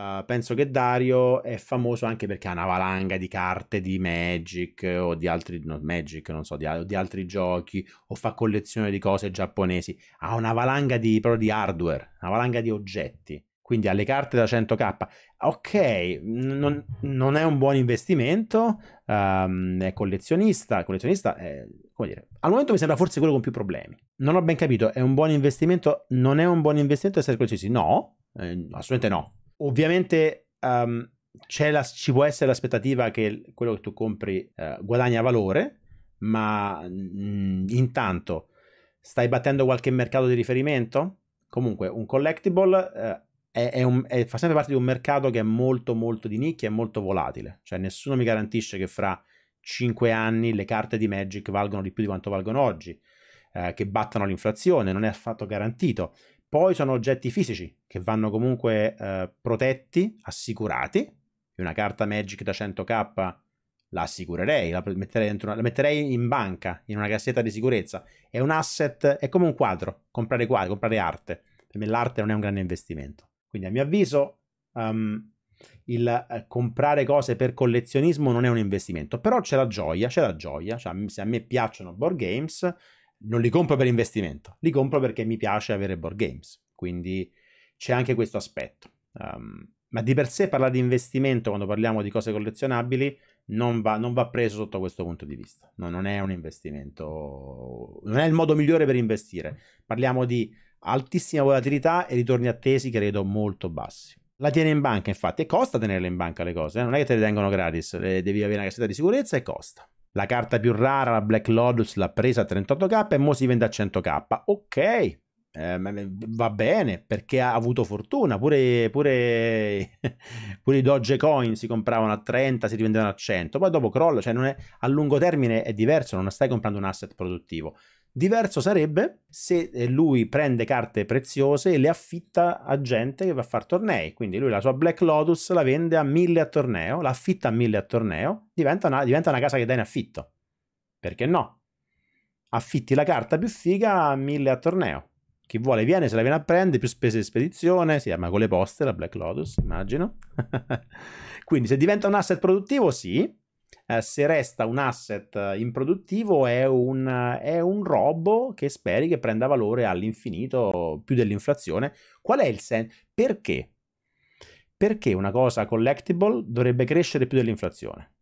Eh, penso che Dario è famoso anche perché ha una valanga di carte di Magic o di altri, no, Magic, non so, di, di, altri giochi o fa collezione di cose giapponesi. Ha una valanga di, proprio di hardware, una valanga di oggetti. Quindi ha le carte da 100k. Ok, non, non è un buon investimento, um, è collezionista, collezionista è, come dire, al momento mi sembra forse quello con più problemi. Non ho ben capito, è un buon investimento, non è un buon investimento essere collezionisti? No, eh, assolutamente no ovviamente um, la, ci può essere l'aspettativa che quello che tu compri uh, guadagna valore, ma mh, mm, intanto stai battendo qualche mercato di riferimento? Comunque, un collectible... Uh, è, è un, è, fa sempre parte di un mercato che è molto molto di nicchia e molto volatile. Cioè nessuno mi garantisce che fra 5 anni le carte di Magic valgono di più di quanto valgono oggi, eh, che battano l'inflazione, non è affatto garantito. Poi sono oggetti fisici che vanno comunque eh, protetti, assicurati. Una carta Magic da 100k la assicurerei, la metterei, dentro, la metterei in banca, in una cassetta di sicurezza. È un asset, è come un quadro, comprare quadri, comprare arte. Per me l'arte non è un grande investimento. Quindi a mio avviso um, il eh, comprare cose per collezionismo non è un investimento, però c'è la gioia, c'è la gioia, cioè, se a me piacciono board games, non li compro per investimento, li compro perché mi piace avere board games, quindi c'è anche questo aspetto. Um, ma di per sé parlare di investimento quando parliamo di cose collezionabili non va, non va preso sotto questo punto di vista. No, non è un investimento, non è il modo migliore per investire. Parliamo di altissima volatilità e ritorni attesi credo molto bassi. La tiene in banca infatti e costa tenerle in banca le cose, eh? non è che te le tengono gratis, le devi avere una cassetta di sicurezza e costa. La carta più rara, la Black Lotus, l'ha presa a 38k e mo si vende a 100k. Ok, eh, va bene perché ha avuto fortuna. Pure, pure, pure i Dogecoin si compravano a 30, si rivendevano a 100. Poi dopo crolla, cioè è, a lungo termine è diverso, non stai comprando un asset produttivo. Diverso sarebbe se eh, lui prende carte preziose e le affitta a gente che va a fare tornei. Quindi lui la sua Black Lotus la vende a 1000 a torneo, la affitta a 1000 a torneo, diventa una, diventa una casa che dai in affitto. Perché no? Affitti la carta più figa a 1000 a torneo. Chi vuole viene, se la viene a prendere, più spese di spedizione, si chiama eh, con le poste la Black Lotus, immagino. Quindi se diventa un asset produttivo, sì, eh, se resta un asset eh, improduttivo è un, è un robo che speri che prenda valore all'infinito più dell'inflazione. Qual è il senso? Perché? Perché una cosa collectible dovrebbe crescere più dell'inflazione?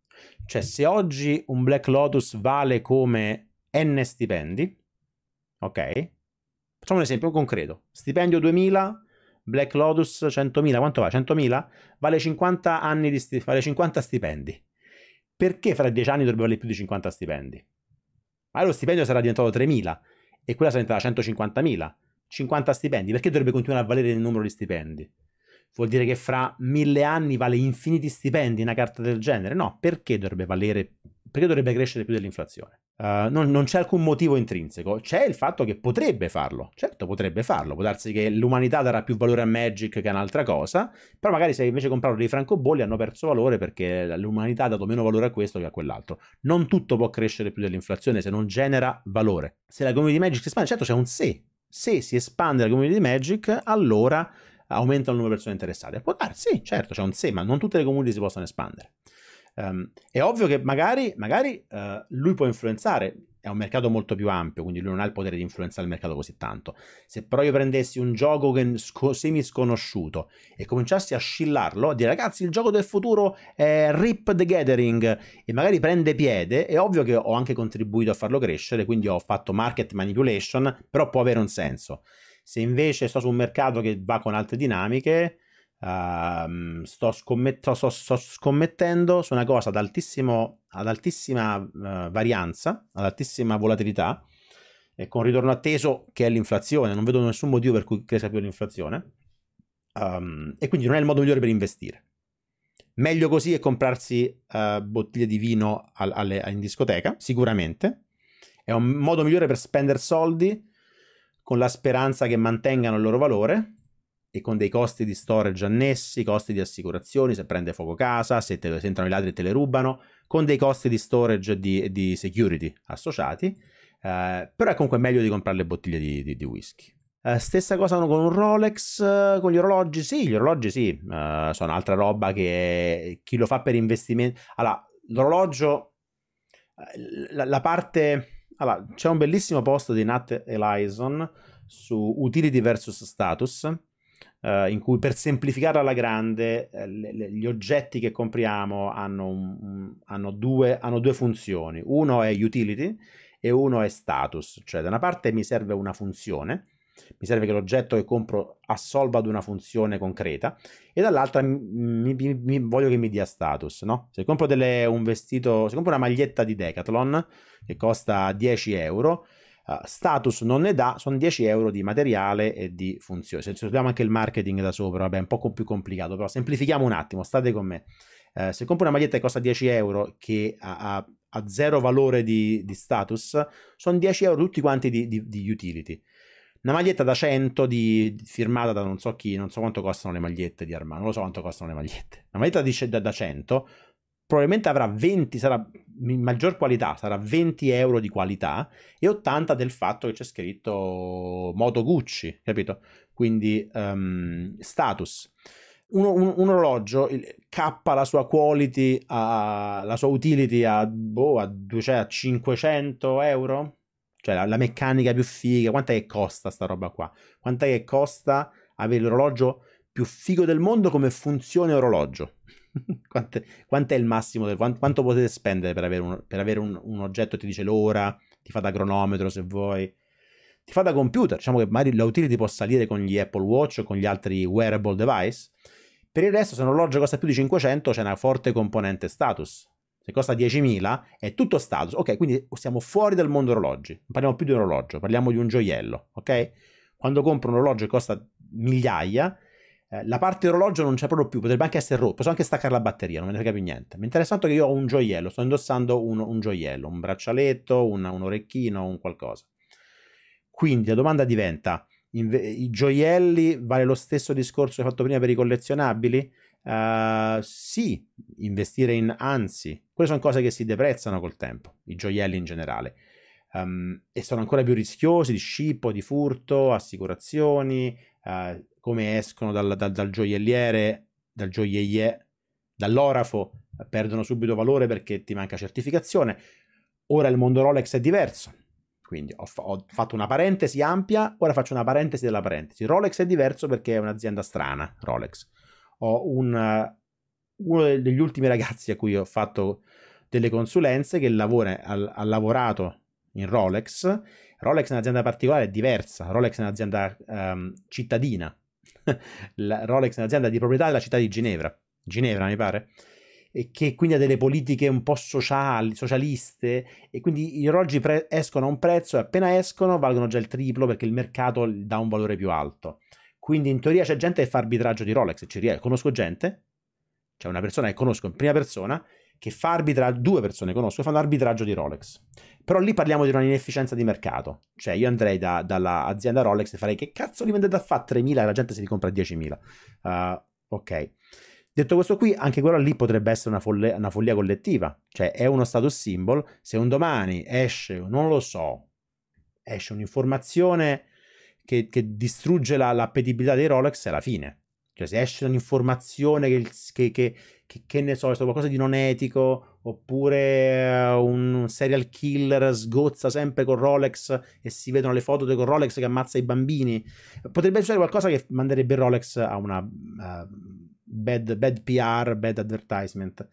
Cioè se oggi un Black Lotus vale come n stipendi, ok? Facciamo un esempio concreto. Stipendio 2000, Black Lotus 100.000, quanto va? 100.000? Vale 50, sti- vale 50 stipendi perché fra dieci anni dovrebbe valere più di 50 stipendi? Allora lo stipendio sarà diventato 3.000 e quella sarà diventata 150.000. 50 stipendi, perché dovrebbe continuare a valere il numero di stipendi? Vuol dire che fra mille anni vale infiniti stipendi una carta del genere? No, perché dovrebbe valere perché dovrebbe crescere più dell'inflazione? Uh, non, non, c'è alcun motivo intrinseco, c'è il fatto che potrebbe farlo, certo potrebbe farlo, può darsi che l'umanità darà più valore a Magic che a un'altra cosa, però magari se invece comprarono dei francobolli hanno perso valore perché l'umanità ha dato meno valore a questo che a quell'altro. Non tutto può crescere più dell'inflazione se non genera valore. Se la community Magic si espande, certo c'è un se, se si espande la community Magic allora aumenta il numero di persone interessate. Può darsi, certo c'è un se, ma non tutte le community si possono espandere. Um, è ovvio che magari, magari uh, lui può influenzare, è un mercato molto più ampio, quindi lui non ha il potere di influenzare il mercato così tanto. Se però io prendessi un gioco sco- semi sconosciuto e cominciassi a scillarlo, a dire ragazzi il gioco del futuro è Rip the Gathering e magari prende piede, è ovvio che ho anche contribuito a farlo crescere, quindi ho fatto market manipulation, però può avere un senso. Se invece sto su un mercato che va con altre dinamiche, Uh, sto, scommetto, sto, sto, scommettendo su una cosa ad, ad altissima uh, varianza, ad altissima volatilità e con ritorno atteso che è l'inflazione. Non vedo nessun motivo per cui cresca più l'inflazione. Um, ehm, e quindi non è il modo migliore per investire. Meglio così è comprarsi uh, bottiglie di vino al, alle, in discoteca, sicuramente. È un modo migliore per spendere soldi con la speranza che mantengano il loro valore progetti con dei costi di storage annessi, costi di assicurazioni se prende fuoco casa, se, te, se entrano i ladri e te le rubano, con dei costi di storage di, di security associati, eh, però è comunque meglio di comprare le bottiglie di, di, di whisky. Eh, stessa cosa con un Rolex, eh, con gli orologi, sì, gli orologi sì, eh, sono altra roba che chi lo fa per investimento. Allora, l'orologio, eh, la, la parte... Allora, c'è un bellissimo post di Nat Elison su utility versus status eh, in cui per semplificare alla grande eh, le, le, gli oggetti che compriamo hanno, un, hanno, due, hanno due funzioni. Uno è utility e uno è status, cioè da una parte mi serve una funzione, mi serve che l'oggetto che compro assolva ad una funzione concreta e dall'altra mi, mi, mi, voglio che mi dia status, no? Se compro delle, un vestito, se compro una maglietta di Decathlon che costa 10 euro, eh, status non ne dà, sono 10 euro di materiale e di funzione. Se abbiamo anche il marketing da sopra, vabbè, è un po' più complicato, però semplifichiamo un attimo, state con me. Uh, se compri una maglietta che costa 10 euro, che ha, ha, ha zero valore di, di, status, sono 10 euro tutti quanti di, di, di utility. Una maglietta da 100 di, firmata da non so chi, non so quanto costano le magliette di Armando, non lo so quanto costano le magliette. Una maglietta da, da 100 probabilmente avrà 20, sarà maggior qualità, sarà 20 euro di qualità e 80 del fatto che c'è scritto moto Gucci, capito? Quindi um, status. Uno, un, un, orologio K la sua quality, a, la sua utility a, boh, a, cioè a 500 euro? Cioè la, la meccanica più figa, quant'è che costa sta roba qua? Quant'è che costa avere l'orologio più figo del mondo come funzione orologio? quanto, quanto, è il massimo, del, quanto, quanto, potete spendere per avere, un, per avere un, un, oggetto ti dice l'ora, ti fa da cronometro se vuoi, ti fa da computer, diciamo che magari la può salire con gli Apple Watch o con gli altri wearable device, per il resto se un orologio costa più di 500 c'è una forte componente status, se costa 10.000 è tutto status, ok quindi siamo fuori dal mondo orologi, non parliamo più di un orologio, parliamo di un gioiello, ok? Quando compro un orologio che costa migliaia, eh, la parte orologio non c'è proprio più, potrebbe anche essere rotto, posso anche staccare la batteria, non me ne frega più niente. Mi interessa tanto che io ho un gioiello, sto indossando un, un gioiello, un braccialetto, un, un, orecchino, un qualcosa. Quindi la domanda diventa, inve- i gioielli vale lo stesso discorso che ho fatto prima per i collezionabili? Uh, sì, investire in anzi, quelle sono cose che si deprezzano col tempo, i gioielli in generale. Um, e sono ancora più rischiosi di scippo, di furto, assicurazioni, eh, come escono dal, dal, dal gioielliere, dal gioiellier, dall'orafo, perdono subito valore perché ti manca certificazione. Ora il mondo Rolex è diverso. Quindi ho, ho, fatto una parentesi ampia, ora faccio una parentesi della parentesi. Rolex è diverso perché è un'azienda strana, Rolex. Ho un, uno degli ultimi ragazzi a cui ho fatto delle consulenze che lavora, ha, ha lavorato in Rolex. Rolex è un'azienda particolare, è diversa. Rolex è un'azienda um, cittadina, la Rolex è un'azienda di proprietà della città di Ginevra, Ginevra mi pare, e che quindi ha delle politiche un po' sociali, socialiste, e quindi gli orologi pre- escono a un prezzo e appena escono valgono già il triplo perché il mercato dà un valore più alto. Quindi in teoria c'è gente che fa arbitraggio di Rolex, ci riesco, conosco gente, c'è una persona che conosco in prima persona che fa arbitraggio, due persone conosco che fanno arbitraggio di Rolex. Però lì parliamo di una inefficienza di mercato. Cioè io andrei da, dall'azienda Rolex e farei che cazzo li vendete a fare 3.000 e la gente se li compra 10.000. Uh, ok. Detto questo qui, anche quello lì potrebbe essere una, folle, una follia collettiva. Cioè è uno status symbol. Se un domani esce, non lo so, esce un'informazione che, che distrugge la, l'appetibilità dei Rolex, è la fine. Cioè se esce un'informazione che, che, che che, che ne so, è stato qualcosa di non etico, oppure eh, un serial killer sgozza sempre con Rolex e si vedono le foto con Rolex che ammazza i bambini. Potrebbe essere qualcosa che manderebbe Rolex a una uh, bad, bad PR, bad advertisement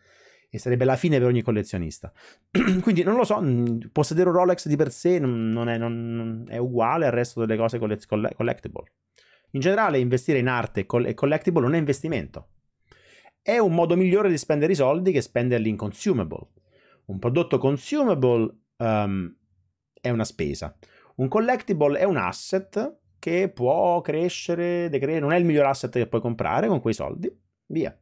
e sarebbe la fine per ogni collezionista. Quindi non lo so, mm, possedere un Rolex di per sé non è, non è uguale al resto delle cose collectible. In generale investire in arte e collectible non è investimento, è un modo migliore di spendere i soldi che spenderli in consumable. Un prodotto consumable um, è una spesa. Un collectible è un asset che può crescere, decrescere. non è il miglior asset che puoi comprare con quei soldi. Via.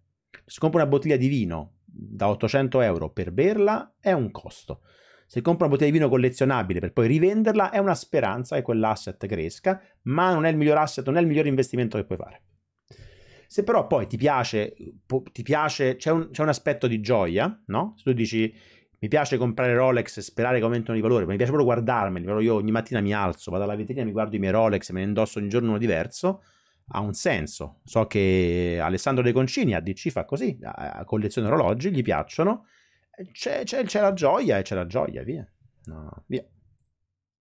Se compri una bottiglia di vino da 800 euro per berla è un costo. Se compri una bottiglia di vino collezionabile per poi rivenderla è una speranza che quell'asset cresca, ma non è il miglior asset, non è il miglior investimento che puoi fare. Se però poi ti piace, ti piace c'è, un, c'è un aspetto di gioia, no? Se tu dici mi piace comprare Rolex e sperare che aumentino di valore, ma mi piace proprio guardarmeli, però io ogni mattina mi alzo, vado alla vetrina, mi guardo i miei Rolex e me ne indosso ogni giorno uno diverso, ha un senso. So che Alessandro De Concini a DC fa così, collezione orologi, gli piacciono, c'è, c'è, c'è, la gioia e c'è la gioia, via. No, via.